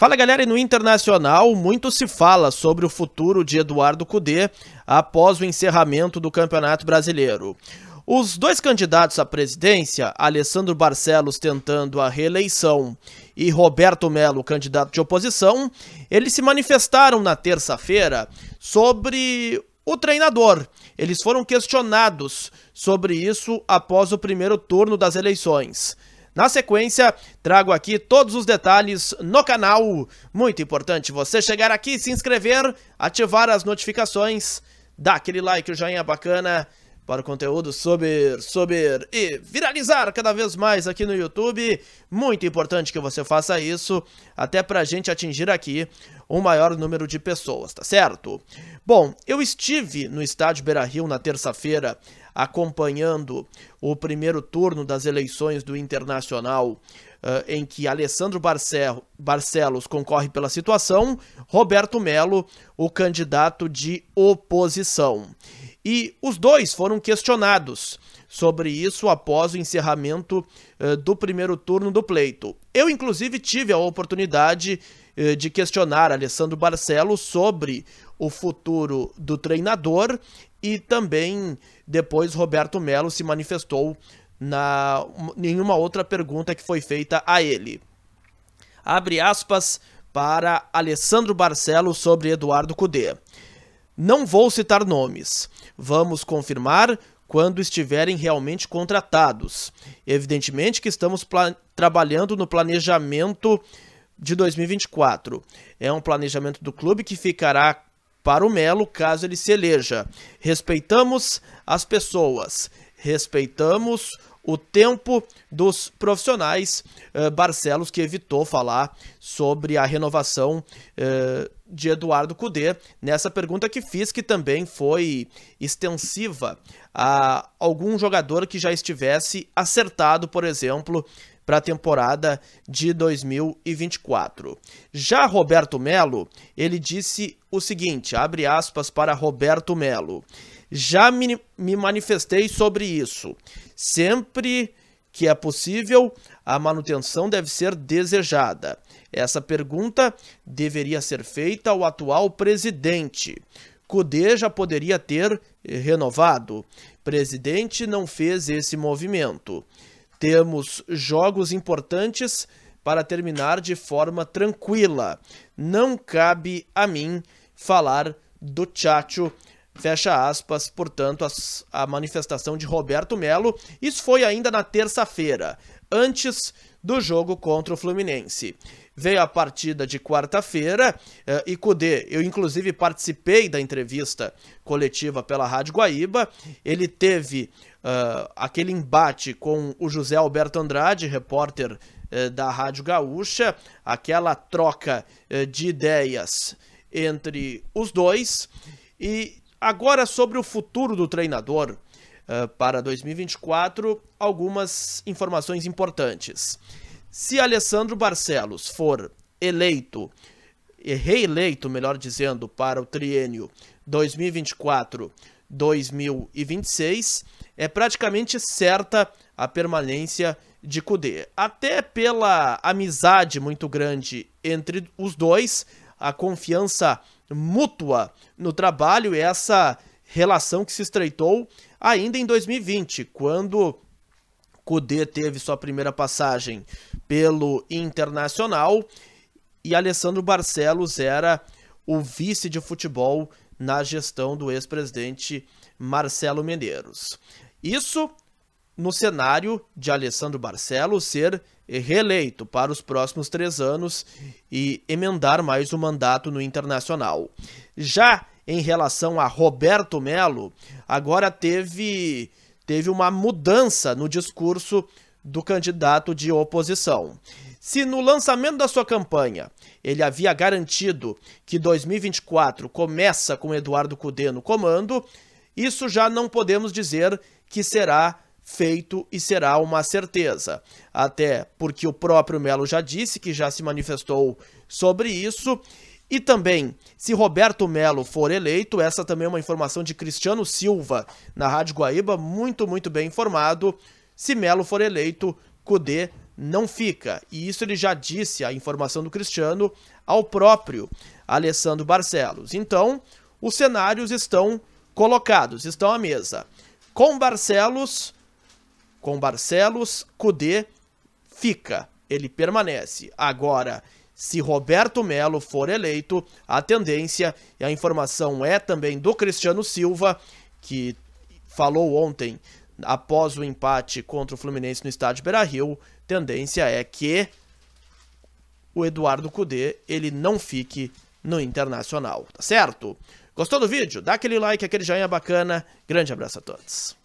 Fala galera, e no internacional muito se fala sobre o futuro de Eduardo Cudê após o encerramento do Campeonato Brasileiro. Os dois candidatos à presidência, Alessandro Barcelos tentando a reeleição e Roberto Melo, candidato de oposição, eles se manifestaram na terça-feira sobre o treinador. Eles foram questionados sobre isso após o primeiro turno das eleições. Na sequência, trago aqui todos os detalhes no canal. Muito importante você chegar aqui, se inscrever, ativar as notificações, dar aquele like, o joinha bacana para o conteúdo subir, subir e viralizar cada vez mais aqui no YouTube. Muito importante que você faça isso, até para a gente atingir aqui um maior número de pessoas, tá certo? Bom, eu estive no estádio Beira-Rio na terça-feira, acompanhando o primeiro turno das eleições do Internacional uh, em que Alessandro Barcelos concorre pela situação, Roberto Melo, o candidato de oposição. E os dois foram questionados sobre isso após o encerramento uh, do primeiro turno do pleito. Eu, inclusive, tive a oportunidade uh, de questionar Alessandro Barcelos sobre o futuro do treinador e também depois Roberto Melo se manifestou na nenhuma outra pergunta que foi feita a ele. Abre aspas para Alessandro Barcelo sobre Eduardo Cudê. Não vou citar nomes. Vamos confirmar quando estiverem realmente contratados. Evidentemente que estamos trabalhando no planejamento de 2024. É um planejamento do clube que ficará para o Melo caso ele se eleja. Respeitamos as pessoas, respeitamos o tempo dos profissionais, eh, Barcelos, que evitou falar sobre a renovação eh, de Eduardo Cudê nessa pergunta que fiz, que também foi extensiva a algum jogador que já estivesse acertado, por exemplo, para a temporada de 2024. Já Roberto Melo, ele disse o seguinte, abre aspas para Roberto Melo. Já me, me manifestei sobre isso. Sempre que é possível, a manutenção deve ser desejada. Essa pergunta deveria ser feita ao atual presidente. Cudê já poderia ter renovado. Presidente não fez esse movimento. Temos jogos importantes para terminar de forma tranquila. Não cabe a mim falar do Tchatcho Fecha aspas, portanto, as, a manifestação de Roberto Melo. Isso foi ainda na terça-feira, antes do jogo contra o Fluminense. Veio a partida de quarta-feira eh, e Cudê, eu inclusive participei da entrevista coletiva pela Rádio Guaíba. Ele teve uh, aquele embate com o José Alberto Andrade, repórter eh, da Rádio Gaúcha, aquela troca de ideias entre os dois. E Agora sobre o futuro do treinador uh, para 2024, algumas informações importantes. Se Alessandro Barcelos for eleito, eh, reeleito, melhor dizendo, para o triênio 2024-2026, é praticamente certa a permanência de Kudê. Até pela amizade muito grande entre os dois, a confiança mútua no trabalho e essa relação que se estreitou ainda em 2020, quando Kudê teve sua primeira passagem pelo Internacional e Alessandro Barcelos era o vice de futebol na gestão do ex-presidente Marcelo Medeiros. Isso no cenário de Alessandro Barcelos ser reeleito para os próximos três anos e emendar mais um mandato no Internacional. Já em relação a Roberto Melo, agora teve, teve uma mudança no discurso do candidato de oposição. Se no lançamento da sua campanha ele havia garantido que 2024 começa com Eduardo Cudê no comando, isso já não podemos dizer que será feito e será uma certeza. Até porque o próprio Melo já disse que já se manifestou sobre isso. E também, se Roberto Melo for eleito, essa também é uma informação de Cristiano Silva na Rádio Guaíba, muito, muito bem informado. Se Melo for eleito, Cudê não fica. E isso ele já disse, a informação do Cristiano, ao próprio Alessandro Barcelos. Então, os cenários estão colocados, estão à mesa. Com Barcelos, com Barcelos, Cudê fica, ele permanece. Agora, se Roberto Melo for eleito, a tendência, e a informação é também do Cristiano Silva, que falou ontem após o empate contra o Fluminense no estádio Beira-Rio, tendência é que o Eduardo Cudê ele não fique no Internacional, tá certo? Gostou do vídeo? Dá aquele like, aquele joinha bacana. Grande abraço a todos.